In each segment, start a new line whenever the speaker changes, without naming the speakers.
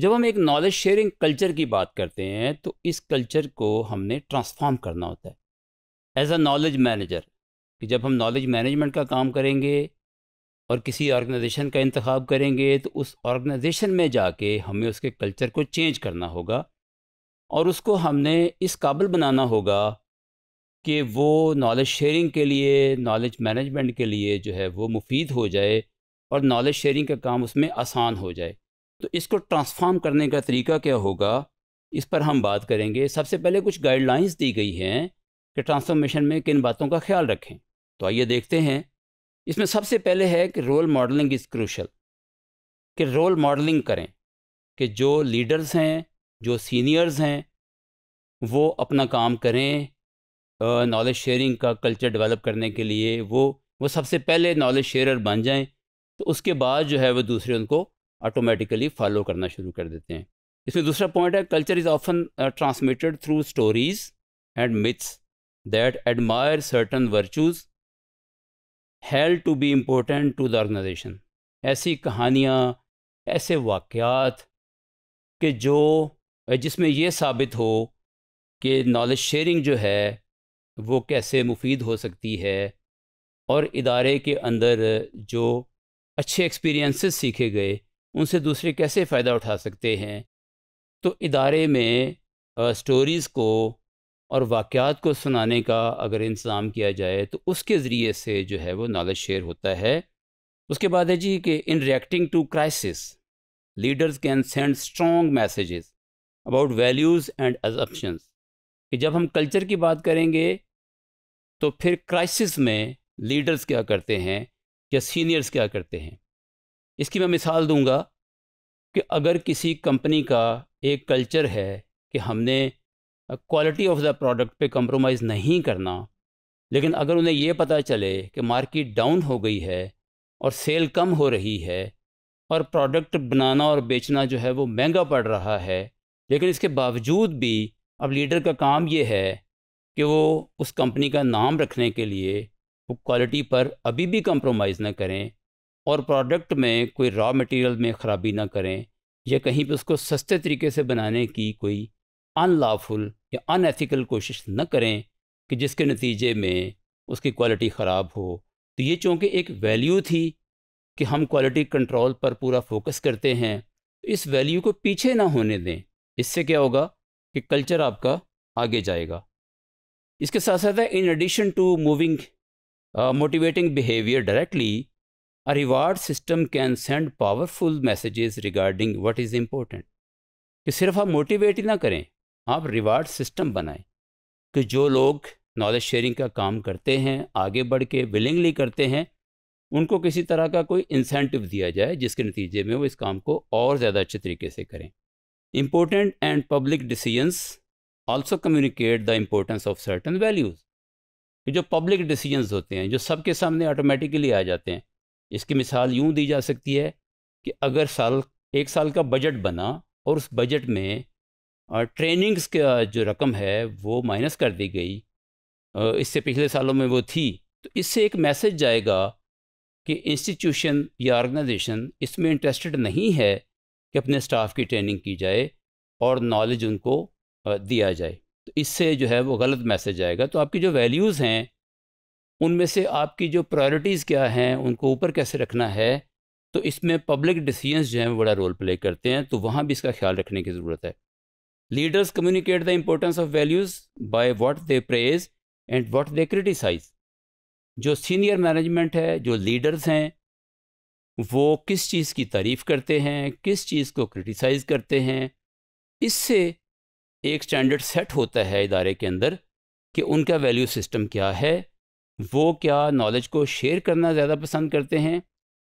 जब हम एक नॉलेज शेयरिंग कल्चर की बात करते हैं तो इस कल्चर को हमने ट्रांसफॉर्म करना होता है एज अ नॉलेज मैनेजर कि जब हम नॉलेज मैनेजमेंट का काम करेंगे और किसी ऑर्गेनाइजेशन का इंतखब करेंगे तो उस ऑर्गेनाइजेशन में जाके हमें उसके कल्चर को चेंज करना होगा और उसको हमने इस काबिल बनाना होगा कि वो नॉलेज शेयरिंग के लिए नॉलेज मैनेजमेंट के लिए जो है वो मुफीद हो जाए और नॉलेज शेयरिंग का काम उसमें आसान हो जाए तो इसको ट्रांसफॉर्म करने का तरीका क्या होगा इस पर हम बात करेंगे सबसे पहले कुछ गाइडलाइंस दी गई हैं कि ट्रांसफॉर्मेशन में किन बातों का ख्याल रखें तो आइए देखते हैं इसमें सबसे पहले है कि रोल मॉडलिंग इज़ क्रूशल कि रोल मॉडलिंग करें कि जो लीडर्स हैं जो सीनियर्स हैं वो अपना काम करें नॉलेज शेयरिंग का कल्चर डेवलप करने के लिए वो वो सबसे पहले नॉलेज शेयर बन जाएं तो उसके बाद जो है वो दूसरे उनको ऑटोमेटिकली फॉलो करना शुरू कर देते हैं इसमें दूसरा पॉइंट है culture is often transmitted through stories and myths that admire certain virtues held to be important to the organisation ऐसी कहानियाँ ऐसे वाक़ात के जो जिसमें यह साबित हो कि नॉलेज शेयरिंग जो है वो कैसे मुफीद हो सकती है और इदारे के अंदर जो अच्छे एक्सपीरियंसेस सीखे गए उनसे दूसरे कैसे फ़ायदा उठा सकते हैं तो इदारे में स्टोरीज़ को और वाक़ात को सुनाने का अगर इंतज़ाम किया जाए तो उसके ज़रिए से जो है वो नॉलेज शेयर होता है उसके बाद है जी कि in reacting to crisis leaders can send strong messages about values and assumptions कि जब हम कल्चर की बात करेंगे तो फिर क्राइसिस में लीडर्स क्या करते हैं या सीनियर्स क्या करते हैं इसकी मैं मिसाल दूंगा कि अगर किसी कंपनी का एक कल्चर है कि हमने क्वालिटी ऑफ द प्रोडक्ट पे कंप्रोमाइज़ नहीं करना लेकिन अगर उन्हें यह पता चले कि मार्केट डाउन हो गई है और सेल कम हो रही है और प्रोडक्ट बनाना और बेचना जो है वो महंगा पड़ रहा है लेकिन इसके बावजूद भी अब लीडर का काम ये है कि वो उस कंपनी का नाम रखने के लिए वो क्वालिटी पर अभी भी कंप्रोमाइज़ ना करें और प्रोडक्ट में कोई रॉ मटेरियल में ख़राबी ना करें या कहीं पे उसको सस्ते तरीके से बनाने की कोई अनलाफुल या अनएथिकल कोशिश न करें कि जिसके नतीजे में उसकी क्वालिटी ख़राब हो तो ये चूँकि एक वैल्यू थी कि हम क्वालिटी कंट्रोल पर पूरा फोकस करते हैं तो इस वैल्यू को पीछे ना होने दें इससे क्या होगा कि कल्चर आपका आगे जाएगा इसके साथ साथ in addition to moving motivating behaviour directly A reward system can send powerful messages regarding what is important. कि सिर्फ आप मोटिवेट ही ना करें आप रिवार्ड सिस्टम बनाएं कि जो लोग नॉलेज शेयरिंग का काम करते हैं आगे बढ़ के विलिंगली करते हैं उनको किसी तरह का कोई इंसेंटिव दिया जाए जिसके नतीजे में वो इस काम को और ज़्यादा अच्छे तरीके से करें important and public decisions also communicate the importance of certain values कि जो पब्लिक डिसीजंस होते हैं जो सबके सामने ऑटोमेटिकली आ जाते हैं इसकी मिसाल यूँ दी जा सकती है कि अगर साल एक साल का बजट बना और उस बजट में ट्रेनिंग्स का जो रकम है वो माइनस कर दी गई इससे पिछले सालों में वो थी तो इससे एक मैसेज जाएगा कि इंस्टीट्यूशन या ऑर्गेनाइजेशन इसमें इंटरेस्टेड नहीं है कि अपने स्टाफ की ट्रेनिंग की जाए और नॉलेज उनको दिया जाए तो इससे जो है वो गलत मैसेज आएगा तो आपकी जो वैल्यूज़ हैं उनमें से आपकी जो प्रायोरिटीज़ क्या हैं उनको ऊपर कैसे रखना है तो इसमें पब्लिक डिसीजंस जो हैं बड़ा रोल प्ले करते हैं तो वहाँ भी इसका ख्याल रखने की ज़रूरत है leaders communicate the importance of values by what they praise and what they criticise जो सीनियर मैनेजमेंट है जो लीडर्स हैं वो किस चीज़ की तारीफ़ करते हैं किस चीज़ को क्रिटिसाइज़ करते हैं इससे एक स्टैंडर्ड सेट होता है इदारे के अंदर कि उनका वैल्यू सिस्टम क्या है वो क्या नॉलेज को शेयर करना ज़्यादा पसंद करते हैं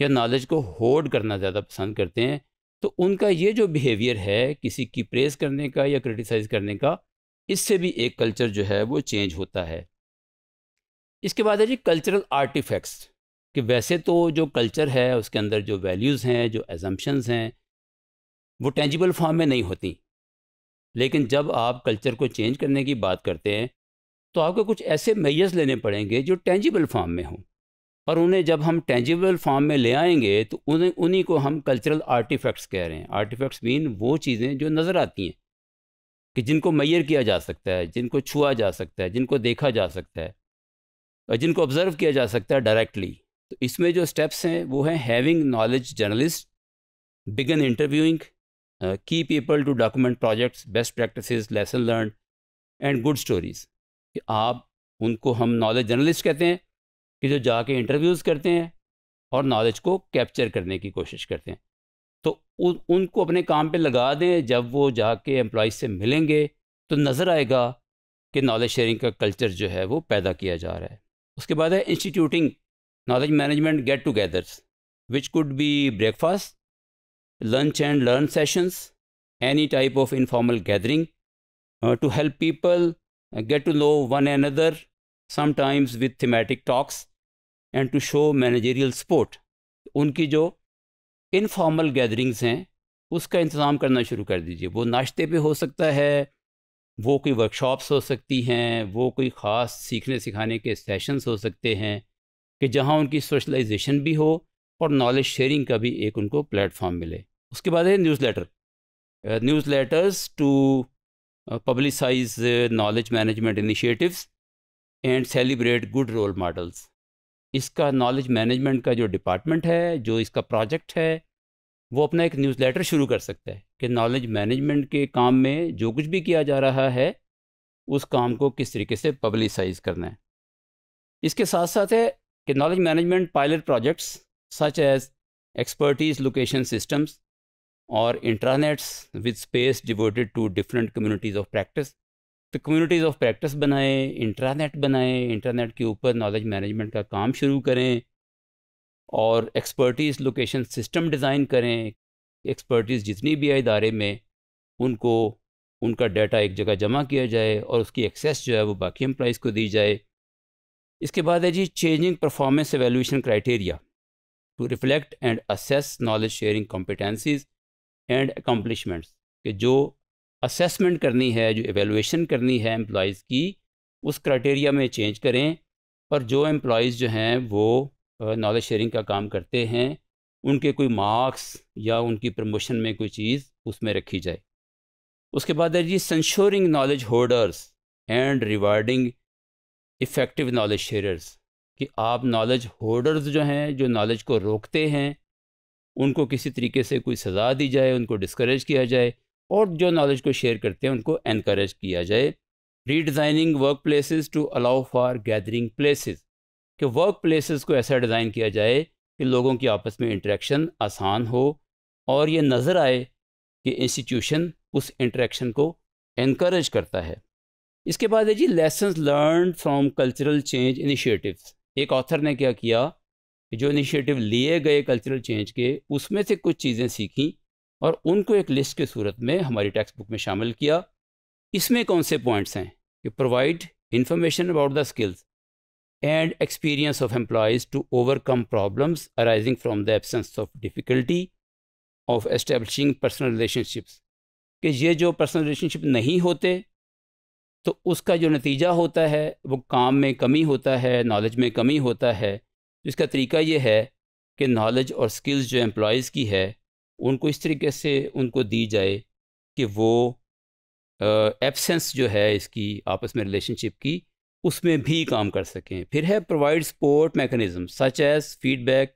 या नॉलेज को होल्ड करना ज़्यादा पसंद करते हैं तो उनका ये जो बिहेवियर है किसी की प्रेस करने का या क्रिटिसाइज़ करने का इससे भी एक कल्चर जो है वो चेंज होता है इसके बाद है जी कल्चरल आर्टिफैक्ट्स कि वैसे तो जो कल्चर है उसके अंदर जो वैल्यूज़ हैं जो एजम्पन्स हैं वो टेंजिबल फॉर्म में नहीं होती लेकिन जब आप कल्चर को चेंज करने की बात करते हैं तो आपको कुछ ऐसे मैयस लेने पड़ेंगे जो टेंजिबल फॉर्म में हों और उन्हें जब हम टेंजिबल फॉर्म में ले आएंगे तो उन्हें उन्हीं को हम कल्चरल आर्टिफैक्ट्स कह रहे हैं आर्टिफैक्ट्स मीन वो चीज़ें जो नज़र आती हैं कि जिनको मैयर किया जा सकता है जिनको छुआ जा सकता है जिनको देखा जा सकता है और जिनको ऑब्ज़र्व किया जा सकता है डायरेक्टली तो इसमें जो स्टेप्स हैं वो हैं having knowledge journalist begin interviewing key people to document projects best practice lesson learn and good stories कि आप उनको हम नॉलेज जर्नलिस्ट कहते हैं कि जो जाके इंटरव्यूज़ करते हैं और नॉलेज को कैप्चर करने की कोशिश करते हैं तो उन उनको अपने काम पे लगा दें जब वो जाके एम्प्लॉज से मिलेंगे तो नज़र आएगा कि नॉलेज शेयरिंग का कल्चर जो है वो पैदा किया जा रहा है उसके बाद है instituting knowledge management get togethers which could be breakfast lunch and learn sessions any type of informal gathering to help people get to know one another, sometimes with thematic talks, and to show managerial support. उनकी जो informal gatherings हैं उसका इंतज़ाम करना शुरू कर दीजिए वो नाश्ते पे हो सकता है वो कोई वर्कशॉप्स हो सकती हैं वो कोई ख़ास सीखने सिखाने के सेशंस हो सकते हैं कि जहाँ उनकी सोशलाइजेशन भी हो और नॉलेज शेयरिंग का भी एक उनको प्लेटफॉर्म मिले उसके बाद है newsletter newsletters to publicise knowledge management initiatives and celebrate good role models इसका नॉलेज मैनेजमेंट का जो डिपार्टमेंट है जो इसका प्रोजेक्ट है वो अपना एक न्यूज़लेटर शुरू कर सकता है कि नॉलेज मैनेजमेंट के काम में जो कुछ भी किया जा रहा है उस काम को किस तरीके से पब्लिसाइज करना है इसके साथ साथ है कि knowledge management pilot projects such as expertise location systems और internets with space devoted to different communities of practice तो कम्युनिटीज़ ऑफ प्रैक्टिस बनाएं इंट्रानेट बनाएं इंटरनेट के ऊपर नॉलेज मैनेजमेंट का काम शुरू करें और एक्सपर्टीज़ लोकेशन सिस्टम डिज़ाइन करें एक्सपर्टीज़ जितनी भी है इदारे में उनको उनका डाटा एक जगह जमा किया जाए और उसकी एक्सेस जो है वो बाकी एम्प्लॉज़ को दी जाए इसके बाद है जी changing performance evaluation criteria to reflect and assess knowledge sharing competencies and accomplishments कि जो असेसमेंट करनी है जो एवेलुएशन करनी है एम्प्लॉज़ की उस क्राइटेरिया में चेंज करें और जो एम्प्लॉज़ जो हैं वो नॉलेज शेयरिंग का काम करते हैं उनके कोई मार्क्स या उनकी प्रमोशन में कोई चीज़ उसमें रखी जाए उसके बाद है जी censuring knowledge holders and rewarding effective knowledge sharers कि आप नॉलेज होल्डर्स जो हैं जो नॉलेज को रोकते हैं उनको किसी तरीके से कोई सज़ा दी जाए उनको डिस्करेज किया जाए और जो नॉलेज को शेयर करते हैं उनको इनक्रेज किया जाए redesigning work places to allow for gathering places कि वर्क प्लेसेस को ऐसा डिज़ाइन किया जाए कि लोगों की आपस में इंटरेक्शन आसान हो और ये नज़र आए कि इंस्टीट्यूशन उस इंटरेक्शन को इनक्रेज करता है इसके बाद है जी lesson learn from cultural change initiatives एक ऑथर ने क्या किया जो इनिशिएटिव लिए गए कल्चरल चेंज के उसमें से कुछ चीज़ें सीखी और उनको एक लिस्ट के सूरत में हमारी टेक्स्ट बुक में शामिल किया इसमें कौन से पॉइंट्स हैं कि provide information about the skills and experience of employees to overcome problems arising from the absence of difficulty of establishing personal relationships कि ये जो पर्सनल रिलेशनशिप नहीं होते तो उसका जो नतीजा होता है वो काम में कमी होता है नॉलेज में कमी होता है इसका तरीका ये है कि नॉलेज और स्किल्स जो एम्प्लॉज़ की है उनको इस तरीके से उनको दी जाए कि वो एब्सेंस जो है इसकी आपस में रिलेशनशिप की उसमें भी काम कर सकें फिर है provide support mechanism such as feedback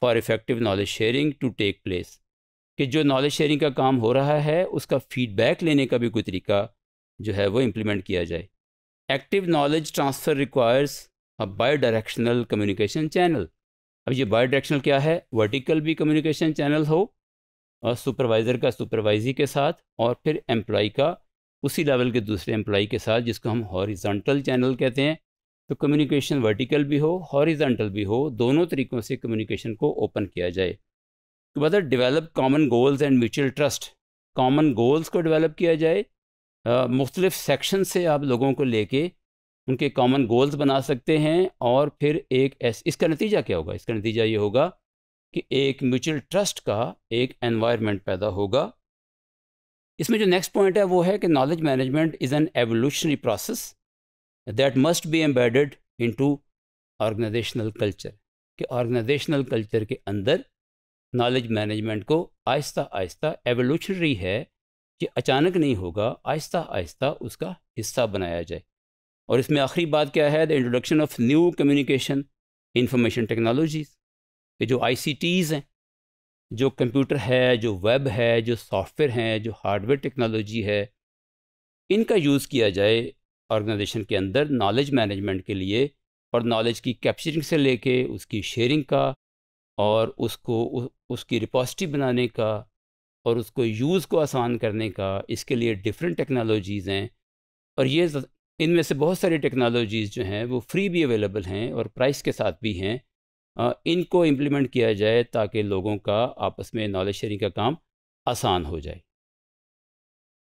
for effective knowledge sharing to take place कि जो नॉलेज शेयरिंग का काम हो रहा है उसका फीडबैक लेने का भी कोई तरीका जो है वो इम्प्लीमेंट किया जाए एक्टिव नॉलेज ट्रांसफ़र रिक्वायर्स अब बाई डायरेक्शनल कम्युनिकेशन चैनल अब ये बाई डायरेक्शनल क्या है वर्टिकल भी कम्युनिकेशन चैनल हो और सुपरवाइज़र का सुपरवाइजी के साथ और फिर एम्प्लॉ का उसी लेवल के दूसरे एम्प्लॉ के साथ जिसको हम हॉरिजॉन्टल चैनल कहते हैं तो कम्युनिकेशन वर्टिकल भी हो हॉरिजॉन्टल भी हो दोनों तरीक़ों से कम्युनिकेशन को ओपन किया जाए तो मतलब develop common goals and mutual trust common goals को डेवलप किया जाए मुख्तलिफ़ सेक्शन से आप लोगों को लेके उनके कॉमन गोल्स बना सकते हैं और फिर एक एस, इसका नतीजा क्या होगा इसका नतीजा ये होगा कि एक म्यूचुअल ट्रस्ट का एक एनवायरनमेंट पैदा होगा इसमें जो नेक्स्ट पॉइंट है वो है कि knowledge management is an evolutionary process that must be embedded into organisational culture कि ऑर्गेनाइजेशनल कल्चर के अंदर नॉलेज मैनेजमेंट को आहिस्ता आहिस्ता एवोल्यूशनरी है कि अचानक नहीं होगा आहिस्ता आहिस्ता उसका हिस्सा बनाया जाए और इसमें आखिरी बात क्या है the introduction of new communication information technologies ये जो आई हैं जो कंप्यूटर है जो वेब है जो सॉफ्टवेयर हैं जो हार्डवेयर टेक्नोलॉजी है इनका यूज़ किया जाए ऑर्गेनाइजेशन के अंदर नॉलेज मैनेजमेंट के लिए और नॉलेज की कैप्चरिंग से लेके उसकी शेयरिंग का और उसको उ, उसकी रिपोजिटरी बनाने का और उसको यूज़ को आसान करने का इसके लिए डिफरेंट टेक्नोलॉजीज़ हैं और ये इनमें से बहुत सारी टेक्नोलॉजीज़ जो हैं वो फ्री भी अवेलेबल हैं और प्राइस के साथ भी हैं इनको इम्प्लीमेंट किया जाए ताकि लोगों का आपस में नॉलेज शेयरिंग का काम आसान हो जाए